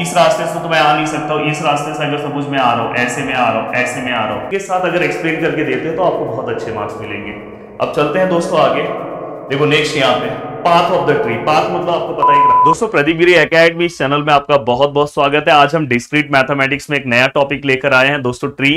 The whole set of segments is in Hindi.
इस रास्ते से तो मैं आ नहीं सकता इस रास्ते से अगर सपोज मैं आ रहा हूँ ऐसे में आ रहा हूँ ऐसे में आ रहा हूँ इसके साथ अगर एक्सप्लेन करके देते हैं तो आपको बहुत अच्छे मार्क्स मिलेंगे अब चलते हैं दोस्तों आगे देखो नेक्स्ट यहाँ पे path of the tree path मतलब आपको पता ही दोस्तों प्रदीप गिरी अकेडमी चैनल में आपका बहुत बहुत स्वागत है आज हम डिस्क्रीट मैथमेटिक्स में एक नया टॉपिक लेकर आए हैं दोस्तों ट्री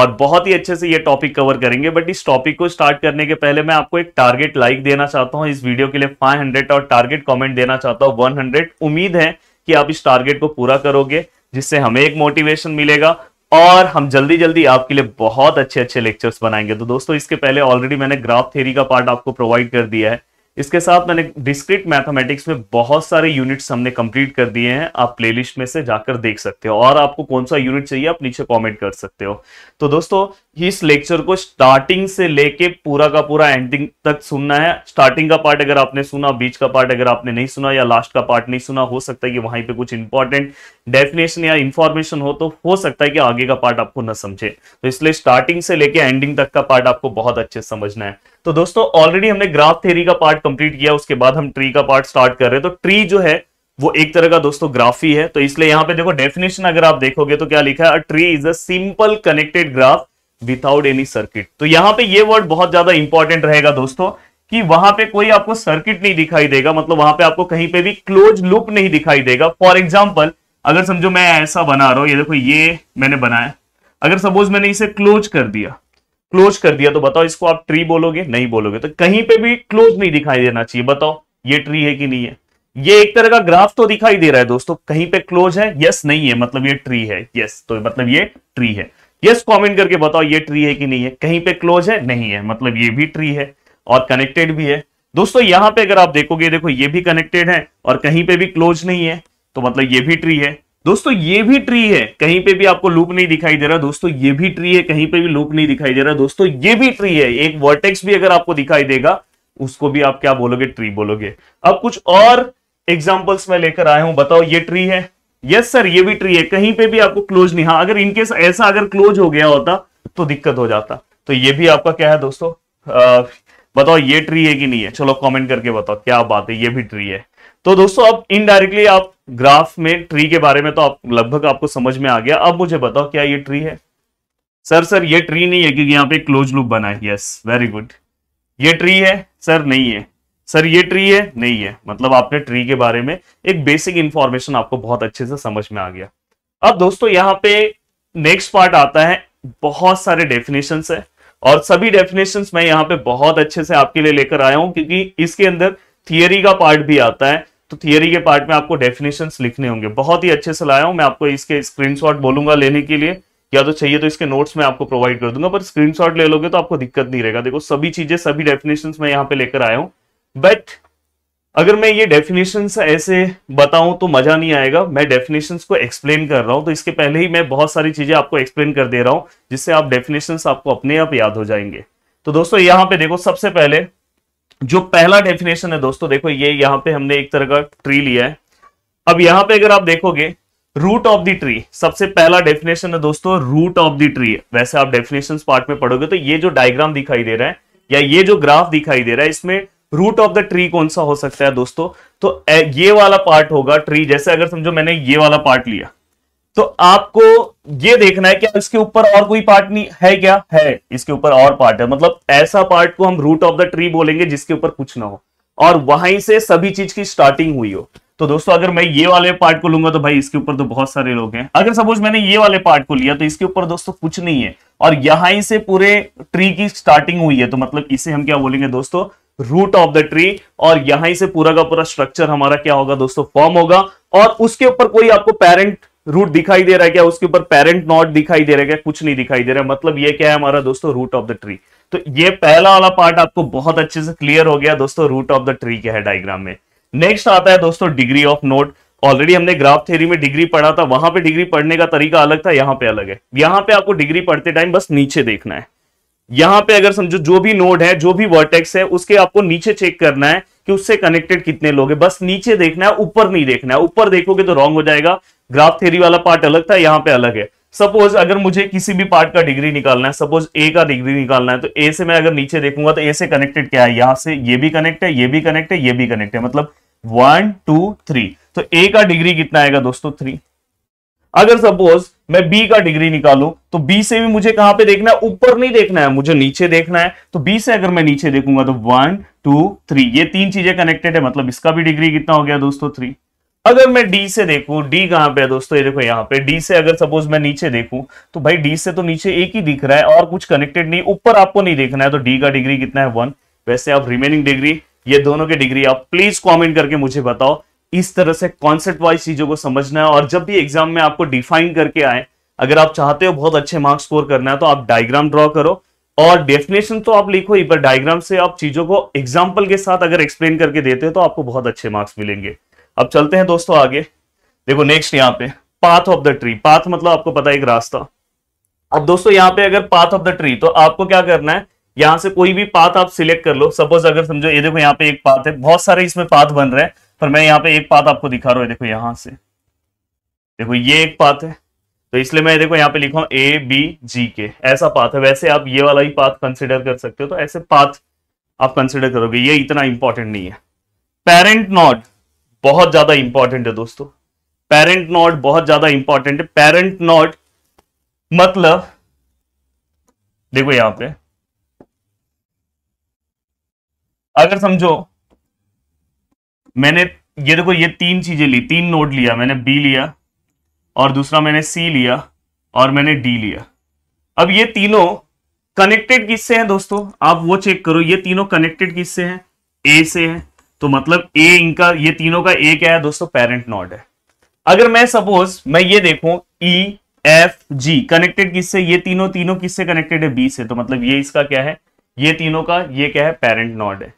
और बहुत ही अच्छे से ये टॉपिक कवर करेंगे बट इस टॉपिक को स्टार्ट करने के पहले मैं आपको एक टारगेट लाइक देना चाहता हूँ इस वीडियो के लिए 500 और टारगेट कमेंट देना चाहता हूँ 100 उम्मीद है कि आप इस टारगेट को पूरा करोगे जिससे हमें एक मोटिवेशन मिलेगा और हम जल्दी जल्दी आपके लिए बहुत अच्छे अच्छे लेक्चर्स बनाएंगे तो दोस्तों इसके पहले ऑलरेडी मैंने ग्राफ थेरी का पार्ट आपको प्रोवाइड कर दिया है इसके साथ मैंने डिस्क्रिट मैथमेटिक्स में बहुत सारे यूनिट्स हमने कंप्लीट कर दिए हैं आप प्लेलिस्ट में से जाकर देख सकते हो और आपको कौन सा यूनिट चाहिए आप नीचे कमेंट कर सकते हो तो दोस्तों इस लेक्चर को स्टार्टिंग से लेके पूरा का पूरा एंडिंग तक सुनना है स्टार्टिंग का पार्ट अगर आपने सुना बीच का पार्ट अगर आपने नहीं सुना या लास्ट का पार्ट नहीं सुना हो सकता है कि वहां पे कुछ इंपॉर्टेंट डेफिनेशन या इंफॉर्मेशन हो तो हो सकता है कि आगे का पार्ट आपको न समझे तो इसलिए स्टार्टिंग से लेके एंडिंग तक का पार्ट आपको बहुत अच्छे समझना है तो दोस्तों ऑलरेडी हमने ग्राफ थ्योरी का पार्ट कंप्लीट किया उसके बाद हम ट्री का पार्ट स्टार्ट कर रहे हैं तो ट्री जो है वो एक तरह का दोस्तों ग्राफ ही है तो इसलिए यहां पे देखो डेफिनेशन अगर आप देखोगे तो क्या लिखा है tree is a simple connected graph without any circuit तो यहां पे ये वर्ड बहुत ज्यादा इंपॉर्टेंट रहेगा दोस्तों कि वहां पे कोई आपको सर्किट नहीं दिखाई देगा मतलब वहां पे आपको कहीं पे भी क्लोज लूप नहीं दिखाई देगा फॉर एग्जाम्पल अगर समझो मैं ऐसा बना रहा हूं ये देखो ये मैंने बनाया अगर सपोज मैंने इसे क्लोज कर दिया क्लोज कर दिया तो बताओ इसको आप ट्री बोलोगे नहीं बोलोगे तो कहीं पे भी क्लोज नहीं दिखाई देना चाहिए बताओ ये ट्री है कि नहीं है ये एक तरह का ग्राफ तो दिखाई दे रहा है दोस्तों कहीं पे क्लोज है यस नहीं है मतलब ये ट्री है यस तो मतलब ये ट्री है यस कमेंट करके बताओ ये ट्री है कि नहीं है कहीं पे क्लोज है नहीं है मतलब ये भी ट्री है और कनेक्टेड भी है दोस्तों यहां पे अगर आप देखोगे देखो ये भी कनेक्टेड है और कहीं पे भी क्लोज नहीं है तो मतलब ये भी ट्री है दोस्तों ये भी ट्री है कहीं पे भी आपको लूप नहीं दिखाई दे रहा दोस्तों ये भी ट्री है कहीं पे भी लूप नहीं दिखाई दे रहा दोस्तों ये भी ट्री है एक वर्टेक्स भी अगर आपको दिखाई देगा उसको भी आप क्या बोलोगे ट्री बोलोगे अब कुछ और एग्जाम्पल्स में लेकर आया हूं बताओ ये ट्री है यस सर ये भी ट्री है कहीं पे भी आपको क्लोज नहीं हाँ अगर इनकेस ऐसा अगर क्लोज हो गया होता तो दिक्कत हो जाता तो ये भी आपका क्या है दोस्तों आ, बताओ ये ट्री है कि नहीं है चलो कॉमेंट करके बताओ क्या बात है ये भी ट्री है तो दोस्तों अब इनडायरेक्टली आप ग्राफ में ट्री के बारे में तो आप लगभग आपको समझ में आ गया अब मुझे बताओ क्या ये ट्री है सर सर ये ट्री नहीं है क्योंकि यहाँ पे क्लोज लूप बना है यस वेरी गुड ये ट्री है सर नहीं है सर ये ट्री है नहीं है मतलब आपने ट्री के बारे में एक बेसिक इंफॉर्मेशन आपको बहुत अच्छे से समझ में आ गया अब दोस्तों यहाँ पे नेक्स्ट पार्ट आता है बहुत सारे डेफिनेशन है और सभी डेफिनेशन मैं यहाँ पे बहुत अच्छे से आपके लिए लेकर आया हूं क्योंकि इसके अंदर थियरी का पार्ट भी आता है तो थियरी के पार्ट में आपको डेफिनेशंस लिखने होंगे बहुत ही अच्छे से लाया हूं मैं आपको इसके स्क्रीनशॉट बोलूंगा लेने के लिए या तो चाहिए तो इसके नोट्स में आपको प्रोवाइड कर दूंगा पर स्क्रीनशॉट ले लोगे तो आपको दिक्कत नहीं रहेगा देखो सभी चीजें सभी डेफिनेशन मैं यहाँ पे लेकर आया हूं बट अगर मैं ये डेफिनेशन ऐसे बताऊं तो मजा नहीं आएगा मैं डेफिनेशन को एक्सप्लेन कर रहा हूं तो इसके पहले ही मैं बहुत सारी चीजें आपको एक्सप्लेन कर दे रहा हूं जिससे आप डेफिनेशन आपको अपने आप याद हो जाएंगे तो दोस्तों यहाँ पे देखो सबसे पहले जो पहला डेफिनेशन है दोस्तों देखो ये यहाँ पे हमने एक तरह का ट्री लिया है अब यहाँ पे अगर आप देखोगे रूट ऑफ द ट्री सबसे पहला डेफिनेशन है दोस्तों रूट ऑफ द ट्री वैसे आप डेफिनेशन पार्ट में पढ़ोगे तो ये जो डायग्राम दिखाई दे रहा है या ये जो ग्राफ दिखाई दे रहा है इसमें रूट ऑफ द ट्री कौन सा हो सकता है दोस्तों तो ये वाला पार्ट होगा ट्री जैसे अगर समझो मैंने ये वाला पार्ट लिया तो आपको ये देखना है कि इसके ऊपर और कोई पार्ट नहीं है क्या है इसके ऊपर और पार्ट है मतलब ऐसा पार्ट को हम रूट ऑफ द ट्री बोलेंगे जिसके ऊपर कुछ ना हो और वहीं से सभी चीज की स्टार्टिंग हुई हो तो दोस्तों अगर मैं ये वाले पार्ट को लूंगा तो भाई इसके ऊपर तो बहुत सारे लोग हैं अगर सपोज मैंने ये वाले पार्ट को लिया तो इसके ऊपर दोस्तों कुछ नहीं है और यहां से पूरे ट्री की स्टार्टिंग हुई है तो मतलब इसे हम क्या बोलेंगे दोस्तों रूट ऑफ द ट्री और यहां से पूरा का पूरा स्ट्रक्चर हमारा क्या होगा दोस्तों फॉर्म होगा और उसके ऊपर कोई आपको पेरेंट रूट दिखाई दे रहा है क्या उसके ऊपर पेरेंट नॉट दिखाई दे रहा है क्या कुछ नहीं दिखाई दे रहा है मतलब ये क्या है हमारा दोस्तों रूट ऑफ द ट्री तो ये पहला वाला पार्ट आपको बहुत अच्छे से क्लियर हो गया दोस्तों रूट ऑफ द ट्री क्या है डायग्राम में नेक्स्ट आता है दोस्तों डिग्री ऑफ नोट ऑलरेडी हमने ग्राफ थ्योरी में डिग्री पढ़ा था वहां पे डिग्री पढ़ने का तरीका अलग था यहाँ पे अलग है यहाँ पे आपको डिग्री पढ़ते टाइम बस नीचे देखना है यहाँ पे अगर समझो जो भी नोड है जो भी वर्टेक्स है उसके आपको नीचे चेक करना है कि उससे कनेक्टेड कितने लोग हैं बस नीचे देखना है ऊपर नहीं देखना है ऊपर देखोगे तो रॉन्ग हो जाएगा ग्राफ थेरी वाला पार्ट अलग था यहाँ पे अलग है सपोज अगर मुझे किसी भी पार्ट का डिग्री निकालना है सपोज ए का डिग्री निकालना है तो ए से मैं अगर नीचे देखूंगा तो ए से कनेक्टेड क्या है यहां से ये भी कनेक्ट है ये भी कनेक्ट है ये भी कनेक्ट है मतलब वन टू थ्री तो ए का डिग्री कितना आएगा दोस्तों थ्री अगर सपोज मैं बी का डिग्री निकालू तो बी से भी मुझे कहां पे देखना है ऊपर नहीं देखना है मुझे नीचे देखना है तो बी से अगर मैं नीचे देखूंगा तो वन टू थ्री ये तीन चीजें कनेक्टेड है मतलब इसका भी डिग्री कितना हो गया दोस्तों थ्री अगर मैं डी से देखूं डी कहाँ पे है दोस्तों ये देखो यहाँ पे डी से अगर सपोज मैं नीचे देखूं तो भाई डी से तो नीचे एक ही दिख रहा है और कुछ कनेक्टेड नहीं ऊपर आपको नहीं देखना है तो डी का डिग्री कितना है वन वैसे आप रिमेनिंग डिग्री ये दोनों के डिग्री आप प्लीज कॉमेंट करके मुझे बताओ इस तरह से कॉन्सेप्ट वाइज चीजों को समझना है और जब भी एग्जाम में आपको डिफाइन करके आए अगर आप चाहते हो बहुत अच्छे मार्क्स स्कोर करना है तो आप डायग्राम ड्रॉ करो और डेफिनेशन तो आप लिखो ही पर डायग्राम से आप चीजों को एग्जाम्पल के साथ अगर एक्सप्लेन करके देते हो तो आपको बहुत अच्छे मार्क्स मिलेंगे अब चलते हैं दोस्तों आगे देखो नेक्स्ट यहाँ पे path of the tree path मतलब आपको पता है एक रास्ता अब दोस्तों यहाँ पे अगर पाथ ऑफ द ट्री तो आपको क्या करना है यहां से कोई भी पाथ आप सिलेक्ट कर लो सपोज अगर समझो ये देखो यहाँ पे एक पाथ है बहुत सारे इसमें पाथ बन रहे हैं पर मैं यहाँ पे एक पाथ आपको दिखा रहा हूं देखो यहां से देखो ये एक पाथ है तो इसलिए मैं देखो यहाँ पे लिखा हूं ए बी जी के ऐसा पाथ है वैसे आप ये वाला ही पाथ कंसिडर कर सकते हो तो ऐसे पाथ आप कंसिडर करोगे ये इतना इंपॉर्टेंट नहीं है पेरेंट नॉट बहुत ज्यादा इंपॉर्टेंट है दोस्तों पेरेंट नॉट बहुत ज्यादा इंपॉर्टेंट है पेरेंट नॉट मतलब देखो यहां पे अगर समझो मैंने ये देखो ये तीन चीजें ली तीन नोट लिया मैंने बी लिया और दूसरा मैंने सी लिया और मैंने डी लिया अब ये तीनों कनेक्टेड किससे हैं दोस्तों आप वो चेक करो ये तीनों कनेक्टेड किससे हैं ए से हैं तो मतलब ए इनका ये तीनों का ए क्या है दोस्तों पेरेंट नॉट है अगर मैं सपोज मैं ये देखूं ई एफ जी कनेक्टेड किससे ये तीनों तीनों किससे कनेक्टेड है बी से तो मतलब ये इसका क्या है ये तीनों का ये क्या है पेरेंट नॉट है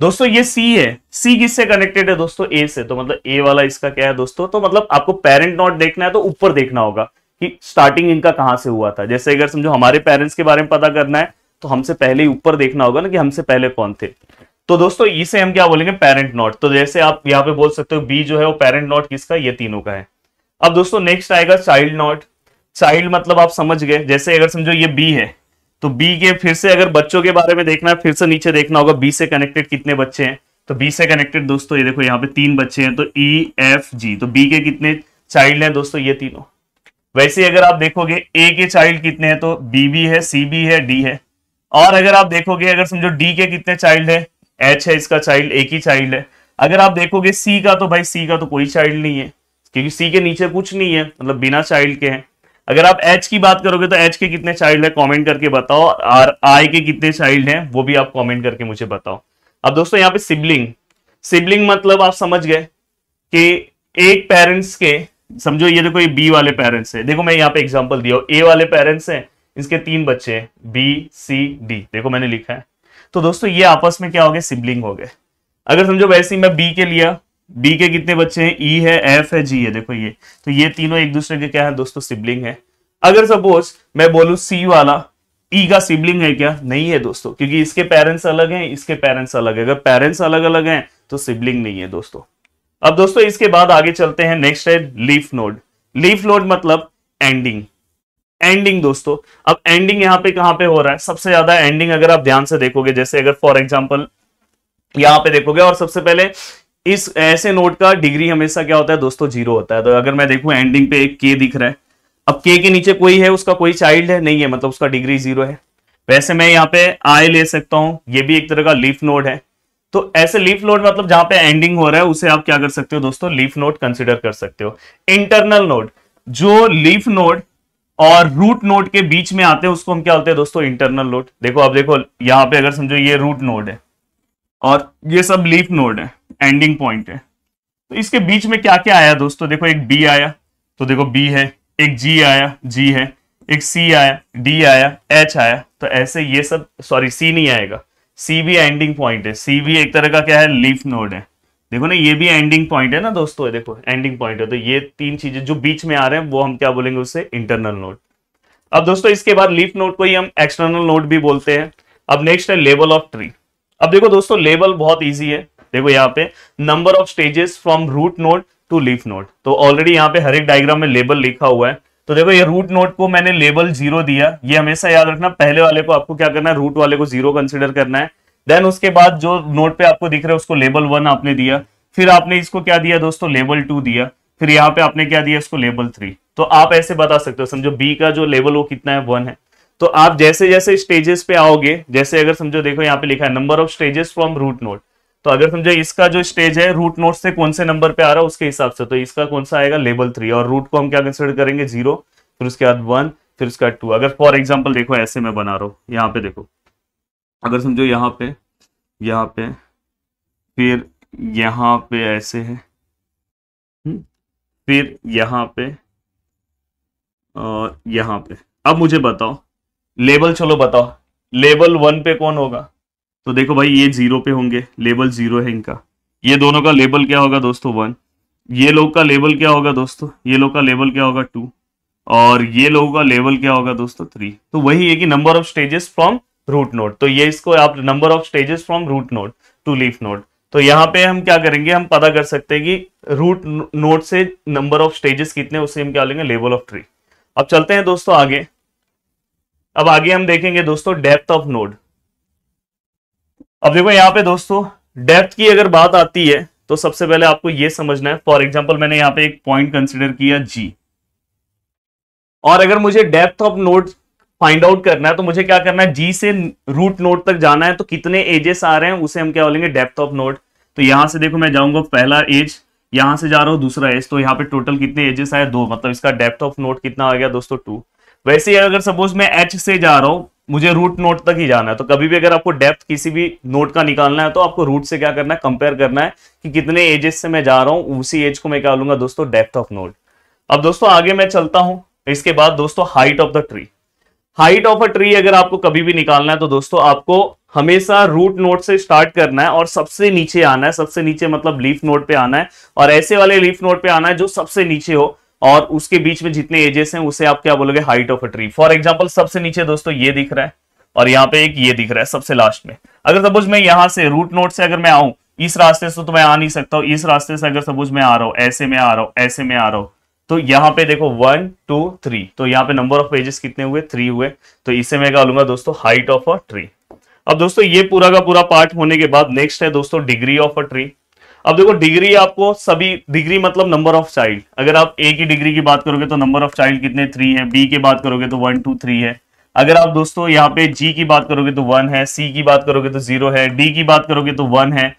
दोस्तों ये सी है सी किससे कनेक्टेड है दोस्तों ए से तो मतलब ए वाला इसका क्या है दोस्तों तो मतलब आपको पेरेंट नॉट देखना है तो ऊपर देखना होगा कि स्टार्टिंग इनका कहां से हुआ था जैसे अगर समझो हमारे पेरेंट्स के बारे में पता करना है तो हमसे पहले ही ऊपर देखना होगा ना कि हमसे पहले कौन थे तो दोस्तों इसे e हम क्या बोलेंगे पेरेंट नॉट तो जैसे आप यहाँ पे बोल सकते हो बी जो है वो पेरेंट नॉट किसका ये तीनों का है अब दोस्तों नेक्स्ट आएगा चाइल्ड नॉट चाइल्ड मतलब आप समझ गए जैसे अगर समझो ये बी है तो बी के फिर से अगर बच्चों के बारे में देखना है फिर से नीचे देखना होगा बी से कनेक्टेड कितने बच्चे हैं तो बी से कनेक्टेड दोस्तों ये देखो यहाँ पे तीन बच्चे हैं तो ई एफ जी तो बी के कितने चाइल्ड हैं दोस्तों ये तीनों वैसे अगर आप देखोगे ए के चाइल्ड कितने हैं तो बी भी है सी भी है डी है और अगर आप देखोगे अगर समझो डी के कितने चाइल्ड है एच है इसका चाइल्ड एक ही चाइल्ड है अगर आप देखोगे सी का तो भाई सी का तो कोई चाइल्ड नहीं है क्योंकि सी के नीचे कुछ नहीं है मतलब बिना चाइल्ड के हैं अगर आप एच की बात करोगे तो एच के कितने चाइल्ड है कॉमेंट करके बताओ और आई के कितने चाइल्ड है वो भी आप कॉमेंट करके मुझे बताओ अब दोस्तों यहाँ पे सिबलिंग सिबलिंग मतलब आप समझ गए कि एक पेरेंट्स के समझो ये देखो ये बी वाले पेरेंट्स है देखो मैं यहाँ पे एग्जाम्पल दिया ए वाले पेरेंट्स हैं इसके तीन बच्चे हैं बी सी डी देखो मैंने लिखा है तो दोस्तों ये आपस में क्या हो गए सिबलिंग हो गए अगर समझो वैसे मैं बी के लिया बी के कितने बच्चे हैं ई e है एफ है जी है देखो ये तो ये तीनों एक दूसरे के क्या है दोस्तों सिबलिंग है अगर सपोज मैं बोलू सी वाला ई e का सिबलिंग है क्या नहीं है दोस्तों क्योंकि इसके पेरेंट्स अलग हैं इसके पेरेंट्स अलग है अगर पेरेंट्स अलग अलग हैं तो सिबलिंग नहीं है दोस्तों अब दोस्तों इसके बाद आगे चलते हैं नेक्स्ट है लीफ नोड लीफ नोड मतलब एंडिंग एंडिंग दोस्तों अब एंडिंग यहाँ पे कहां पे हो रहा है सबसे ज्यादा एंडिंग अगर आप ध्यान से देखोगे जैसे अगर फॉर एग्जाम्पल यहाँ पे देखोगे और सबसे पहले इस ऐसे नोट का डिग्री हमेशा क्या होता है दोस्तों जीरो होता है तो अगर मैं देखू एंडिंग पे एक के दिख रहा है अब के के नीचे कोई है उसका कोई चाइल्ड है नहीं है मतलब उसका डिग्री जीरो है वैसे मैं यहाँ पे आई ले सकता हूं ये भी एक तरह का लीफ नोड है तो ऐसे लीफ नोड मतलब जहां पे एंडिंग हो रहा है उसे आप क्या कर सकते हो दोस्तों लीफ नोड कंसिडर कर सकते हो इंटरनल नोड जो लीफ नोड और रूट नोड के बीच में आते हैं उसको हम क्या बोलते हैं दोस्तों इंटरनल नोड देखो अब देखो यहाँ पे अगर समझो ये रूट नोड है और ये सब लीफ नोड है एंडिंग पॉइंट है तो इसके बीच में क्या क्या आया दोस्तों देखो एक बी आया तो देखो बी है एक जी आया जी है एक सी आया डी आया एच आया तो ऐसे ये सब सॉरी सी नहीं आएगा सी भी एंडिंग पॉइंट है सी भी एक तरह का क्या है लीफ नोड है देखो ना ये भी एंडिंग पॉइंट है ना दोस्तों देखो एंडिंग पॉइंट है तो ये तीन चीजें जो बीच में आ रहे हैं वो हम क्या बोलेंगे उससे इंटरनल नोट अब दोस्तों इसके बाद लीफ नोट को ही हम एक्सटर्नल नोट भी बोलते हैं अब नेक्स्ट है लेवल ऑफ ट्री अब देखो दोस्तों लेवल बहुत ईजी है देखो यहाँ पे number of stages from root node to leaf node तो ऑलरेडी यहाँ पे हर एक डायग्राम में लेबल लिखा हुआ है तो देखो ये रूट नोट को मैंने लेबल जीरो दिया ये हमेशा याद रखना पहले वाले को आपको क्या करना है रूट वाले को जीरो कंसिडर करना है देन उसके बाद जो नोट पे आपको दिख रहा है उसको लेबल वन आपने दिया फिर आपने इसको क्या दिया दोस्तों लेबल टू दिया फिर यहाँ पे आपने क्या दिया इसको लेबल थ्री तो आप ऐसे बता सकते हो समझो बी का जो लेवल वो कितना है वन है तो आप जैसे जैसे स्टेजेस पे आओगे जैसे अगर समझो देखो यहाँ पे लिखा है number of stages from root node तो अगर समझो इसका जो स्टेज है रूट नोट से कौन से नंबर पे आ रहा है उसके हिसाब से तो इसका कौन सा आएगा लेवल थ्री और रूट को हम क्या कंसिडर करेंगे जीरो फिर उसके बाद वन फिर उसका टू अगर फॉर एग्जाम्पल देखो ऐसे में बना रहा हूँ यहाँ पे देखो अगर समझो यहाँ पे यहाँ पे फिर यहाँ पे ऐसे है हम्म, फिर यहाँ पे और यहाँ पे अब मुझे बताओ लेबल चलो बताओ लेबल वन पे कौन होगा तो देखो भाई ये जीरो पे होंगे लेबल जीरो है इनका ये दोनों का लेबल क्या होगा दोस्तों वन ये लोग का लेबल क्या होगा दोस्तों ये लोग का लेबल क्या होगा टू और ये लोगों का लेवल क्या होगा दोस्तों थ्री तो वही है कि number of stages from root node तो ये इसको आप number of stages from root node to leaf node तो यहाँ पे हम क्या करेंगे हम पता कर सकते हैं कि रूट नोड से नंबर ऑफ स्टेजेस कितने उसे हम क्या लेंगे लेवल ऑफ ट्री अब चलते हैं दोस्तों आगे अब आगे हम देखेंगे दोस्तों डेप्थ ऑफ नोड अब देखो यहाँ पे दोस्तों डेप्थ की अगर बात आती है तो सबसे पहले आपको यह समझना है फॉर एग्जाम्पल मैंने यहाँ पे एक पॉइंट कंसिडर किया जी और अगर मुझे depth of node find out करना है तो मुझे क्या करना है जी से रूट नोट तक जाना है तो कितने एजेस आ रहे हैं उसे हम क्या बोलेंगे डेप्थ ऑफ नोट तो यहां से देखो मैं जाऊंगा पहला एज यहां से जा रहा हूं दूसरा एज तो यहाँ पे टोटल कितने एजेस आए दो मतलब इसका डेप्थ ऑफ नोट कितना आ गया दोस्तों टू वैसे ही अगर सपोज मैं एच से जा रहा हूँ मुझे रूट नोट तक ही जाना है तो कभी भी अगर आपको डेप्थ किसी भी नोट का निकालना है तो आपको रूट से क्या करना है कंपेयर करना है कि कितने एजेस से मैं जा रहा हूँ उसी एज को मैं क्या लूंगा दोस्तों डेप्थ ऑफ नोट अब दोस्तों आगे मैं चलता हूं इसके बाद दोस्तों height of the tree height of a tree अगर आपको कभी भी निकालना है तो दोस्तों आपको हमेशा रूट नोट से स्टार्ट करना है और सबसे नीचे आना है सबसे नीचे मतलब लीफ नोट पे आना है और ऐसे वाले लीफ नोट पे आना है जो सबसे नीचे हो और उसके बीच में जितने एजेस हैं उसे आप क्या बोलोगे height of a tree for example सबसे नीचे दोस्तों ये दिख रहा है और यहाँ पे एक ये दिख रहा है सबसे लास्ट में अगर सपोज मैं यहाँ से रूट नोट से अगर मैं आऊं इस रास्ते से तो मैं आ नहीं सकता हूँ इस रास्ते से अगर सपोज मैं आ रहा हूँ ऐसे में आ रहा हूँ ऐसे में आ रहा हूँ तो यहाँ पे देखो वन टू थ्री तो यहाँ पे नंबर ऑफ पेजेस कितने हुए थ्री हुए तो इसे मैं क्या लूंगा दोस्तों हाइट ऑफ अ ट्री अब दोस्तों ये पूरा का पूरा पार्ट होने के बाद नेक्स्ट है दोस्तों डिग्री ऑफ अ ट्री अब देखो डिग्री आपको सभी डिग्री मतलब नंबर ऑफ चाइल्ड अगर आप ए की डिग्री की बात करोगे तो नंबर ऑफ चाइल्ड कितने थ्री है बी की बात करोगे तो वन टू थ्री है अगर आप दोस्तों यहाँ पे जी की बात करोगे तो वन है सी की बात करोगे तो जीरो है डी की बात करोगे तो वन है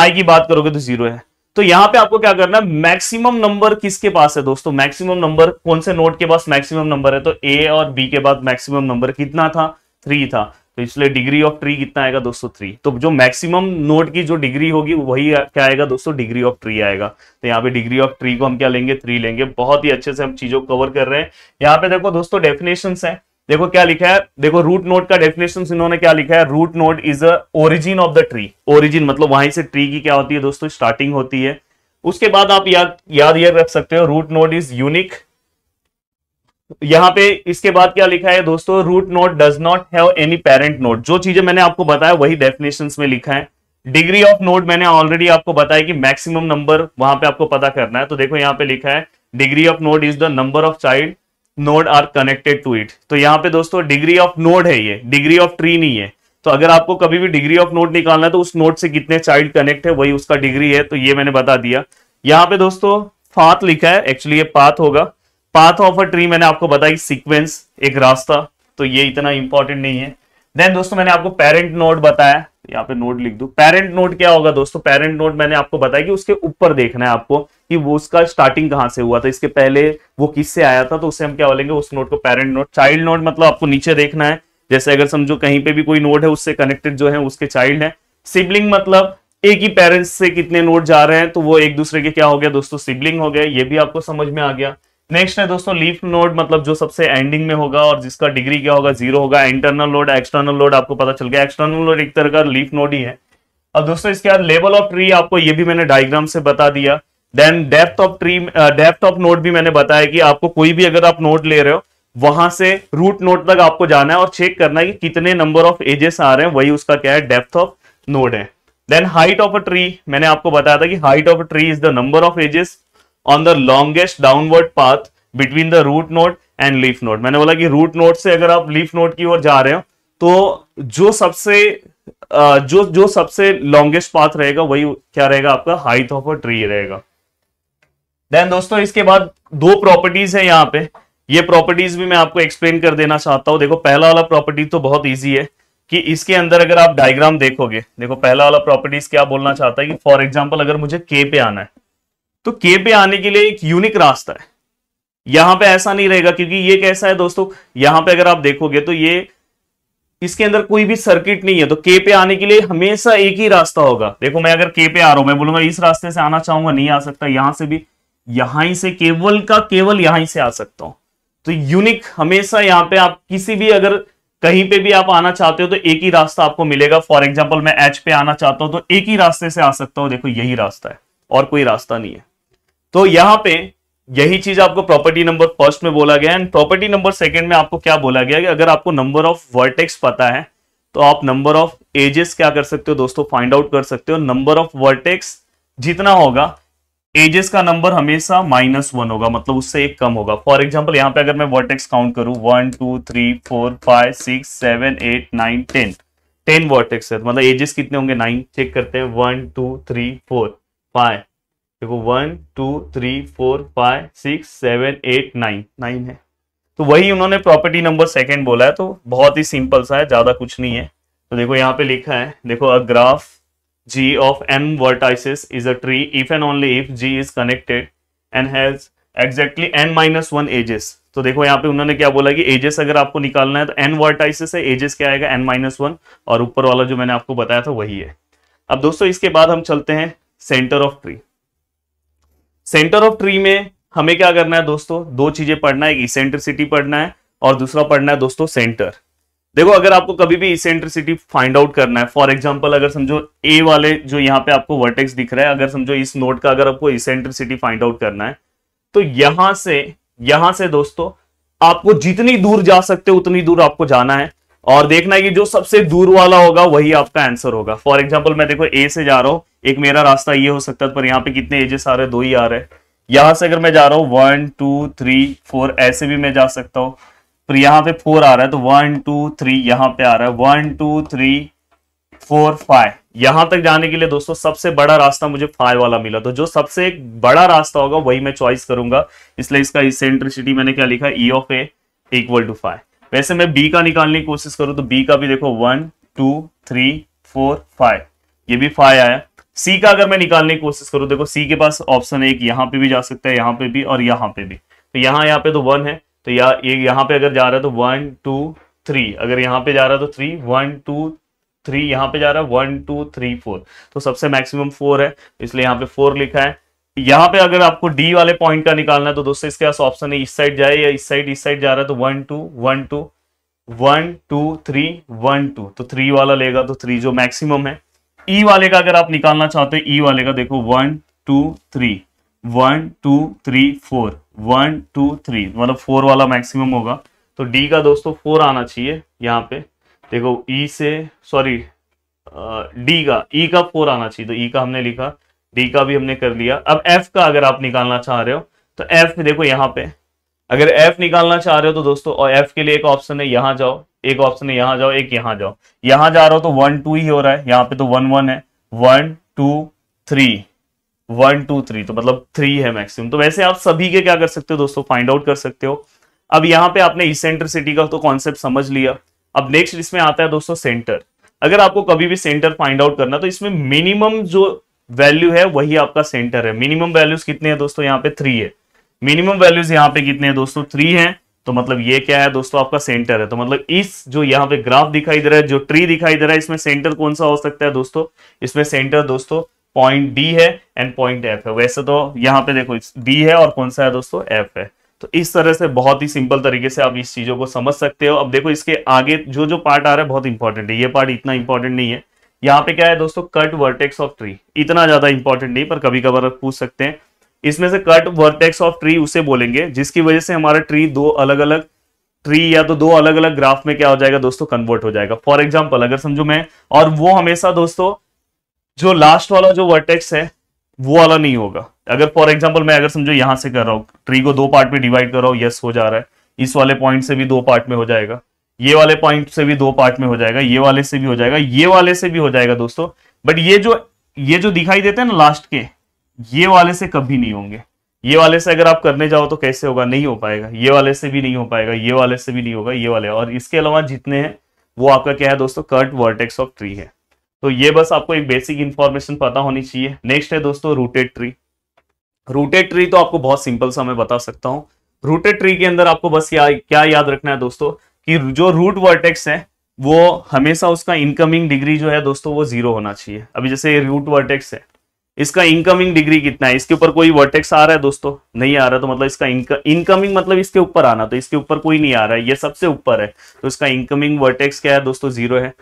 आई की बात करोगे तो जीरो है तो यहां पे आपको क्या करना है मैक्सिमम नंबर किसके पास है दोस्तों मैक्सिमम नंबर कौन से नोट के पास मैक्सिमम नंबर है तो ए और बी के बाद मैक्सिमम नंबर कितना था थ्री था तो इसलिए डिग्री ऑफ ट्री कितना आएगा दोस्तों थ्री तो जो मैक्सिमम नोट की जो डिग्री होगी वही क्या आएगा दोस्तों डिग्री ऑफ ट्री आएगा तो यहाँ पे डिग्री ऑफ ट्री को हम क्या लेंगे थ्री लेंगे बहुत ही अच्छे से हम चीजों को कवर कर रहे हैं यहाँ पे देखो दोस्तों डेफिनेशन है देखो क्या लिखा है देखो रूट नोट का डेफिनेशन इन्होंने क्या लिखा है root node is a origin of the tree origin मतलब वहीं से ट्री की क्या होती है दोस्तों स्टार्टिंग होती है उसके बाद आप याद याद ये रख सकते हो रूट नोट इज यूनिक यहां पे इसके बाद क्या लिखा है दोस्तों root node does not have any parent node जो चीजें मैंने आपको बताया वही डेफिनेशन में लिखा है डिग्री ऑफ नोट मैंने ऑलरेडी आपको बताया कि मैक्सिमम नंबर वहां पे आपको पता करना है तो देखो यहां पे लिखा है degree of node is the number of child node are connected to it तो यहाँ पे दोस्तों डिग्री ऑफ नोड है ये डिग्री ऑफ ट्री नहीं है तो अगर आपको कभी भी डिग्री ऑफ नोड निकालना है तो उस नोड से कितने चाइल्ड कनेक्ट है वही उसका डिग्री है तो ये मैंने बता दिया यहाँ पे दोस्तों पाथ लिखा है एक्चुअली ये पाथ होगा पाथ ऑफ अ ट्री मैंने आपको बताई सिक्वेंस एक रास्ता तो ये इतना इंपॉर्टेंट नहीं है देन दोस्तों मैंने आपको पेरेंट नोट बताया यहाँ पे नोट लिख दू पेरेंट नोट क्या होगा दोस्तों पेरेंट नोट मैंने आपको बताया कि उसके ऊपर देखना है आपको कि वो उसका स्टार्टिंग कहाँ से हुआ था इसके पहले वो किससे आया था तो उसे हम क्या बोलेंगे उस नोट को पेरेंट नोट चाइल्ड नोट मतलब आपको नीचे देखना है जैसे अगर समझो कहीं पे भी कोई नोट है उससे कनेक्टेड जो है उसके चाइल्ड है सिबलिंग मतलब एक ही पेरेंट्स से कितने नोट जा रहे हैं तो वो एक दूसरे के क्या हो गया दोस्तों सिबलिंग हो गया ये भी आपको समझ में आ गया नेक्स्ट है दोस्तों लीफ नोड मतलब जो सबसे एंडिंग में होगा और जिसका डिग्री क्या होगा जीरो होगा इंटरनल लोड एक्सटर्नल लोड आपको पता चल गया एक्सटर्नल लोड एक तरह का लीफ नोड ही है अब दोस्तों इसके बाद लेवल ऑफ ट्री आपको ये भी मैंने डायग्राम से बता दिया then depth of tree depth of node भी मैंने बताया कि आपको कोई भी अगर आप नोट ले रहे हो वहां से रूट नोट तक आपको जाना है और चेक करना है कि कितने नंबर ऑफ एजेस आ रहे हैं वही उसका क्या है डेप्थ ऑफ नोड है then height of a tree मैंने आपको बताया था कि height of a tree is the number of edges on the longest downward path between the root node and leaf node मैंने बोला कि रूट नोट से अगर आप लीफ नोट की ओर जा रहे हो तो जो सबसे जो जो सबसे लॉन्गेस्ट पाथ रहेगा वही क्या रहेगा आपका हाइट ऑफ अ ट्री रहेगा देन दोस्तों इसके बाद दो प्रॉपर्टीज है यहाँ पे ये प्रॉपर्टीज भी मैं आपको एक्सप्लेन कर देना चाहता हूँ देखो पहला वाला प्रॉपर्टी तो बहुत ईजी है कि इसके अंदर अगर आप डायग्राम देखोगे देखो पहला वाला प्रॉपर्टीज क्या बोलना चाहता है कि फॉर एग्जाम्पल अगर मुझे के पे आना है तो के पे आने के लिए एक यूनिक रास्ता है यहां पे ऐसा नहीं रहेगा क्योंकि ये कैसा है दोस्तों यहां पे अगर आप देखोगे तो ये इसके अंदर कोई भी सर्किट नहीं है तो के पे आने के लिए हमेशा एक ही रास्ता होगा देखो मैं अगर के पे आ रहा हूं मैं बोलूंगा इस रास्ते से आना चाहूंगा नहीं आ सकता यहां से भी यहां ही से केवल का केवल यहां से आ सकता हूं तो यूनिक हमेशा यहां पे आप किसी भी अगर कहीं पे भी आप आना चाहते हो तो एक ही रास्ता आपको मिलेगा फॉर एग्जाम्पल मैं एच पे आना चाहता हूं तो एक ही रास्ते से आ सकता हूं देखो यही रास्ता है और कोई रास्ता नहीं है तो यहां पे यही चीज आपको प्रॉपर्टी नंबर फर्स्ट में बोला गया एंड प्रॉपर्टी नंबर सेकंड में आपको क्या बोला गया कि अगर आपको नंबर ऑफ वर्टेक्स पता है तो आप नंबर ऑफ एजेस क्या कर सकते हो दोस्तों फाइंड आउट कर सकते हो नंबर ऑफ वर्टेक्स जितना होगा एजेस का नंबर हमेशा माइनस वन होगा मतलब उससे एक कम होगा फॉर एग्जाम्पल यहाँ पे अगर मैं वर्टेक्स काउंट करूं one two three four five six seven eight nine ten ten vertex है तो मतलब एजेस कितने होंगे नाइन चेक करते हैं one two three four five देखो one two three four five six seven eight nine nine है तो वही उन्होंने प्रॉपर्टी नंबर सेकेंड बोला है तो बहुत ही सिंपल सा है ज़्यादा कुछ नहीं है तो देखो यहाँ पे लिखा है देखो a graph G of M vertices is a tree if and only if G is connected and has exactly N minus one edges तो देखो यहाँ पे उन्होंने क्या बोला कि एजेस अगर आपको निकालना है तो एन वर्टाइसिस है एजेस क्या आएगा एन माइनस वन और ऊपर वाला जो मैंने आपको बताया था वही है अब दोस्तों इसके बाद हम चलते हैं centre of tree centre of tree में हमें क्या करना है दोस्तों दो चीजें पढ़ना है इसेंट्रिसिटी पढ़ना है और दूसरा पढ़ना है दोस्तों सेंटर देखो अगर आपको कभी भी इसेंट्रिसिटी फाइंड आउट करना है फॉर एग्जाम्पल अगर समझो ए वाले जो यहाँ पे आपको वर्टेक्स दिख रहा है अगर समझो इस नोट का अगर आपको इसेंट्रिसिटी फाइंड आउट करना है तो यहां से यहां से दोस्तों आपको जितनी दूर जा सकते हो उतनी दूर आपको जाना है और देखना है कि जो सबसे दूर वाला होगा वही आपका आंसर होगा फॉर एग्जाम्पल मैं देखो ए से जा रहा हूँ एक मेरा रास्ता ये हो सकता है पर यहाँ पे कितने एजेस आ रहे दो ही आ रहे यहां से अगर मैं जा रहा हूँ वन टू थ्री फोर ऐसे भी मैं जा सकता हूं पर यहाँ पे फोर आ रहा है तो वन टू थ्री यहाँ पे आ रहा है one two three four five यहां तक जाने के लिए दोस्तों सबसे बड़ा रास्ता मुझे फाइव वाला मिला तो जो सबसे बड़ा रास्ता होगा वही मैं चॉइस करूंगा इसलिए इसका सेंट्रिसिटी मैंने क्या लिखा E of A equal to five वैसे मैं बी का निकालने की कोशिश करूं तो बी का भी देखो one two three four five ये भी फाइव आया सी का अगर मैं निकालने की कोशिश करूं देखो सी के पास ऑप्शन है एक यहां पे भी जा सकता है यहां पे भी और यहां पे भी तो यहां यहाँ पे तो वन है तो या एक यहाँ पे अगर जा रहा है तो वन टू थ्री अगर यहाँ पे जा रहा है तो थ्री वन टू थ्री यहां पे जा रहा है वन टू थ्री फोर तो सबसे मैक्सिमम फोर है इसलिए यहां पे फोर लिखा है यहां पे अगर आपको डी वाले पॉइंट का निकालना है तो दोस्तों इसके पास ऑप्शन है इस साइड जाए या इस साइड इस साइड जा रहा है तो one two one two one two three one two तो थ्री वाला लेगा तो थ्री जो मैक्सिमम है ई e वाले का अगर आप निकालना चाहते हैं ई e वाले का देखो one two three one two three four one two three मतलब फोर वाला मैक्सिमम होगा तो डी का दोस्तों फोर आना चाहिए यहाँ पे देखो ई e से सॉरी डी का ई e का फोर आना चाहिए तो ई e का हमने लिखा डी का भी हमने कर लिया अब एफ का अगर आप निकालना चाह रहे हो तो एफ देखो यहाँ पे अगर एफ निकालना चाह रहे हो तो दोस्तों और एफ के लिए एक ऑप्शन है यहाँ जाओ एक ऑप्शन है यहाँ जाओ एक यहाँ जाओ यहाँ जा रहा हो तो वन टू ही हो रहा है यहाँ पे तो वन वन है one two three one two three तो मतलब थ्री है मैक्सिमम तो वैसे आप सभी के क्या कर सकते हो दोस्तों फाइंड आउट कर सकते हो अब यहाँ पे आपने इसेंट्रिसिटी का तो कॉन्सेप्ट समझ लिया अब नेक्स्ट इसमें आता है दोस्तों सेंटर अगर आपको कभी भी सेंटर फाइंड आउट करना तो इसमें मिनिमम जो वैल्यू है वही आपका सेंटर है मिनिमम वैल्यूज कितने हैं दोस्तों यहाँ पे थ्री है मिनिमम वैल्यूज यहाँ पे कितने हैं दोस्तों थ्री हैं तो मतलब ये क्या है दोस्तों आपका सेंटर है तो मतलब इस जो यहाँ पे ग्राफ दिखाई दे रहा है जो ट्री दिखाई दे रहा है इसमें सेंटर कौन सा हो सकता है दोस्तों इसमें सेंटर दोस्तों पॉइंट डी है एंड पॉइंट एफ है वैसे तो यहाँ पे देखो डी है और कौन सा है दोस्तों एफ है तो इस तरह से बहुत ही सिंपल तरीके से आप इस चीजों को समझ सकते हो अब देखो इसके आगे जो जो पार्ट आ रहा है बहुत इंपॉर्टेंट है ये पार्ट इतना इंपॉर्टेंट नहीं है यहाँ पे क्या है दोस्तों कट वर्टेक्स ऑफ ट्री इतना ज्यादा इंपॉर्टेंट नहीं पर कभी कभार पूछ सकते हैं इसमें से कट वर्टेक्स ऑफ ट्री उसे बोलेंगे जिसकी वजह से हमारा ट्री दो अलग अलग ट्री या तो दो अलग अलग ग्राफ में क्या हो जाएगा दोस्तों कन्वर्ट हो जाएगा फॉर एग्जाम्पल अगर समझो मैं और वो हमेशा दोस्तों जो लास्ट वाला जो वर्टेक्स है वो वाला नहीं होगा अगर फॉर एग्जाम्पल मैं अगर समझो यहां से कर रहा हूँ ट्री को दो पार्ट में डिवाइड कर रहा हूँ यस हो जा रहा है इस वाले पॉइंट से भी दो पार्ट में हो जाएगा ये वाले पॉइंट से भी दो पार्ट में हो जाएगा ये वाले से भी हो जाएगा ये वाले से भी हो जाएगा दोस्तों बट ये जो ये जो दिखाई देते हैं ना लास्ट के ये वाले से कभी नहीं होंगे ये वाले से अगर आप करने जाओ तो कैसे होगा नहीं हो पाएगा ये वाले से भी नहीं हो पाएगा ये वाले से भी नहीं होगा ये वाले और इसके अलावा जितने हैं वो आपका क्या है दोस्तों कर्ट वर्टेक्स ऑफ ट्री है तो ये बस आपको एक बेसिक इन्फॉर्मेशन पता होनी चाहिए नेक्स्ट है दोस्तों रूटेड ट्री रूटेड ट्री तो आपको बहुत सिंपल सा मैं बता सकता हूँ रूटेड ट्री के अंदर आपको बस या, क्या याद रखना है दोस्तों कि जो रूट वर्टेक्स है वो हमेशा उसका इनकमिंग डिग्री जो है दोस्तों वो जीरो होना चाहिए अभी जैसे ये रूट वर्टेक्स है इसका इनकमिंग डिग्री कितना है इसके ऊपर कोई वर्टेक्स आ रहा है दोस्तों नहीं आ रहा तो मतलब इसका इनकमिंग मतलब इसके ऊपर आना तो इसके ऊपर कोई नहीं आ रहा है ये सबसे ऊपर है तो इसका इनकमिंग वर्टेक्स क्या है दोस्तों जीरो है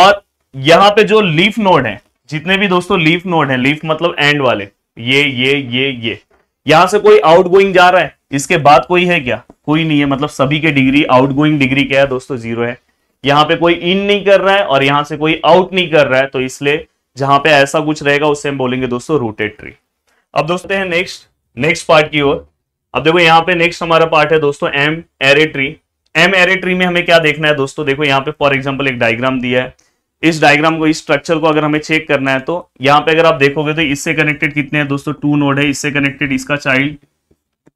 और यहाँ पे जो लीफ नोड है जितने भी दोस्तों लीफ नोड है लीफ मतलब एंड वाले ये ये ये ये यहां से कोई आउट गोइंग जा रहा है इसके बाद कोई है क्या कोई नहीं है मतलब सभी के डिग्री आउटगोइंग डिग्री क्या है दोस्तों जीरो है यहाँ पे कोई इन नहीं कर रहा है और यहाँ से कोई आउट नहीं कर रहा है तो इसलिए जहां पे ऐसा कुछ रहेगा उससे हम बोलेंगे दोस्तों रूटेड ट्री अब दोस्तों है नेक्स्ट नेक्स्ट पार्ट की ओर अब देखो यहाँ पे नेक्स्ट हमारा पार्ट है दोस्तों M ary tree M ary tree में हमें क्या देखना है दोस्तों देखो यहाँ पे फॉर एग्जाम्पल एक डायग्राम दिया है इस डायग्राम को इस स्ट्रक्चर को अगर हमें चेक करना है तो यहाँ पे अगर आप देखोगे तो इससे कनेक्टेड कितने हैं दोस्तों टू नोड है इससे कनेक्टेड इसका चाइल्ड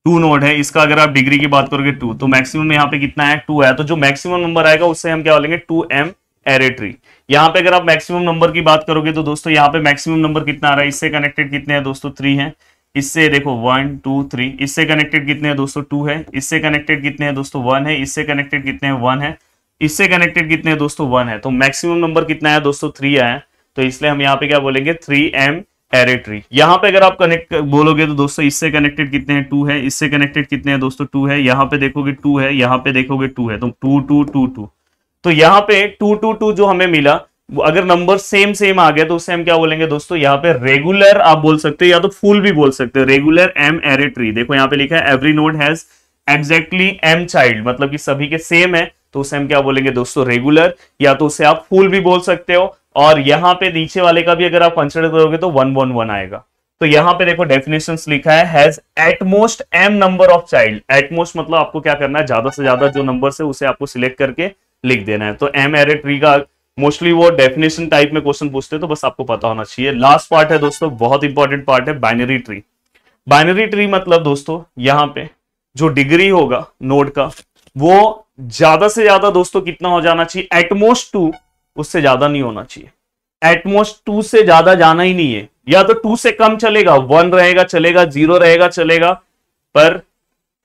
टू नोड है इसका अगर आप डिग्री की बात करोगे टू तो मैक्सिमम यहाँ पे कितना है टू है तो जो मैक्सिमम नंबर आएगा उससे हम क्या बोलेंगे टू एम एरे ट्री यहाँ पे अगर आप मैक्सिमम नंबर की बात करोगे तो दोस्तों यहाँ पे मैक्सिमम नंबर कितना आ रहा है इससे कनेक्टेड कितने हैं दोस्तों थ्री है इससे देखो वन टू थ्री इससे कनेक्टेड कितने हैं दोस्तों टू है इससे कनेक्टेड कितने हैं दोस्तों वन है इससे कनेक्टेड कितने हैं वन है इससे कनेक्टेड कितने दोस्तों वन है तो मैक्सिमम नंबर कितना है दोस्तों थ्री आया तो इसलिए हम यहाँ पे क्या बोलेंगे थ्री एम एरे ट्री यहाँ पे अगर आप कनेक्ट बोलोगे तो दोस्तों इससे कनेक्टेड कितने हैं टू है इससे कनेक्टेड कितने हैं दोस्तों टू है यहाँ पे देखोगे टू है यहाँ पे देखोगे टू है तो टू टू टू टू तो यहाँ पे टू टू टू जो हमें मिला अगर नंबर सेम सेम आ गया तो उससे हम क्या बोलेंगे दोस्तों यहाँ पे रेगुलर आप बोल सकते हो या तो फुल भी बोल सकते हो रेगुलर एम एरे ट्री देखो यहाँ पे लिखा है every node has exactly M child मतलब कि सभी के सेम है तो उसे हम क्या बोलेंगे दोस्तों रेगुलर या तो उसे आप फुल भी बोल सकते हो और यहाँ पे नीचे वाले का भी अगर आप कंसिडर करोगे तो वन वन वन आएगा तो यहाँ पे देखो डेफिनेशन लिखा है has at most M number of child at most मतलब आपको क्या करना है ज्यादा से ज्यादा जो नंबर है उसे आपको सिलेक्ट करके लिख देना है तो एम एरे ट्री का मोस्टली वो डेफिनेशन टाइप में क्वेश्चन पूछते हैं तो बस आपको पता होना चाहिए लास्ट पार्ट है दोस्तों बहुत इंपॉर्टेंट पार्ट है बाइनरी ट्री बाइनरी ट्री मतलब दोस्तों यहाँ पे जो डिग्री होगा नोड का वो ज्यादा से ज्यादा दोस्तों कितना हो जाना चाहिए एटमोस्ट टू उससे ज्यादा नहीं होना चाहिए एटमोस्ट टू से ज्यादा जाना ही नहीं है या तो टू से कम चलेगा वन रहेगा चलेगा जीरो रहेगा चलेगा पर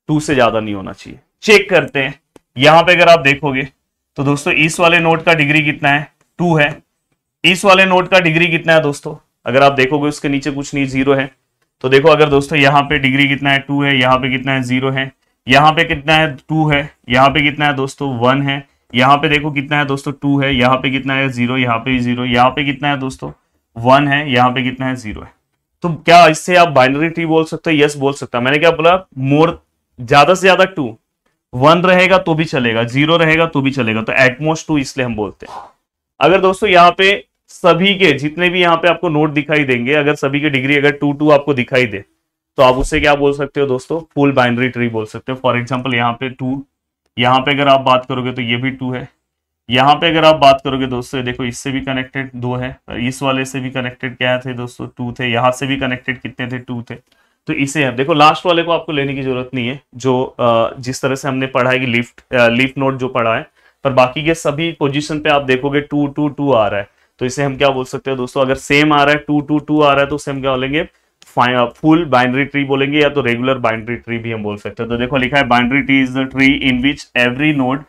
टू से ज्यादा नहीं होना चाहिए चेक करते हैं यहां पे अगर आप देखोगे तो दोस्तों इस वाले नोट का डिग्री कितना है टू है इस वाले नोट का डिग्री कितना है दोस्तों अगर आप देखोगे उसके नीचे कुछ नहीं जीरो है तो देखो अगर दोस्तों यहाँ पे डिग्री कितना है टू है यहाँ पे कितना है जीरो है यहाँ पे कितना है टू है यहाँ पे कितना है दोस्तों वन है यहाँ पे देखो कितना है दोस्तों टू है यहाँ पे कितना है जीरो यहाँ पे जीरो यहाँ पे कितना है दोस्तों वन है यहाँ पे कितना है जीरो है तो क्या इससे आप बाइनरी ट्री बोल सकते हो यस बोल सकता मैंने क्या बोला मोर ज्यादा से ज्यादा टू वन रहेगा तो भी चलेगा जीरो रहेगा तो भी चलेगा तो एटमोस्ट टू इसलिए हम बोलते हैं अगर दोस्तों यहाँ पे सभी के जितने भी यहाँ पे आपको नोट दिखाई देंगे अगर सभी के डिग्री अगर टू टू आपको दिखाई दे तो आप उसे क्या बोल सकते हो दोस्तों फुल बाइनरी ट्री बोल सकते हो फॉर एग्जाम्पल यहाँ पे टू यहाँ पे अगर आप बात करोगे तो ये भी टू है यहाँ पे अगर आप बात करोगे दोस्तों देखो इससे भी कनेक्टेड दो है इस वाले से भी कनेक्टेड क्या थे दोस्तों टू थे यहाँ से भी कनेक्टेड कितने थे टू थे तो इसे हम देखो लास्ट वाले को आपको लेने की जरूरत नहीं है जो जिस तरह से हमने पढ़ा है कि लिफ्ट लिफ्ट नोट जो पढ़ा है पर बाकी के सभी पोजिशन पे आप देखोगे टू टू टू आ रहा है तो इसे हम क्या बोल सकते हैं दोस्तों अगर सेम आ रहा है टू टू टू आ रहा है तो उसे हम क्या बोलेंगे फुल बाइंड्री ट्री बोलेंगे या तो रेगुलर बाइंड्री ट्री भी हम बोल सकते हैं तो देखो लिखा है binary tree is the tree in which every node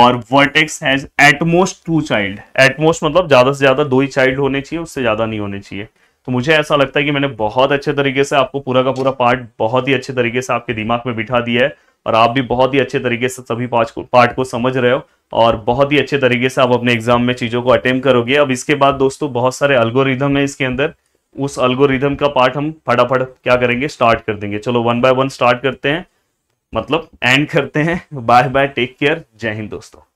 और vertex has at most two child at most मतलब ज्यादा से ज्यादा दो ही चाइल्ड होने चाहिए उससे ज्यादा नहीं होने चाहिए तो मुझे ऐसा लगता है कि मैंने बहुत अच्छे तरीके से आपको पूरा का पूरा पार्ट बहुत ही अच्छे तरीके से आपके दिमाग में बिठा दिया है और आप भी बहुत ही अच्छे तरीके से सभी पार्ट को पार्ट को समझ रहे हो और बहुत ही अच्छे तरीके से आप अपने एग्जाम में चीज़ों को अटेम्प्ट करोगे अब इसके बाद दोस्तों बहुत सारे अल्गोरिदम है इसके अंदर उस अल्गोरिदम का पार्ट हम फटाफट क्या करेंगे स्टार्ट कर देंगे चलो वन बाय वन स्टार्ट करते हैं मतलब एंड करते हैं बाय बाय टेक केयर जय हिंद दोस्तों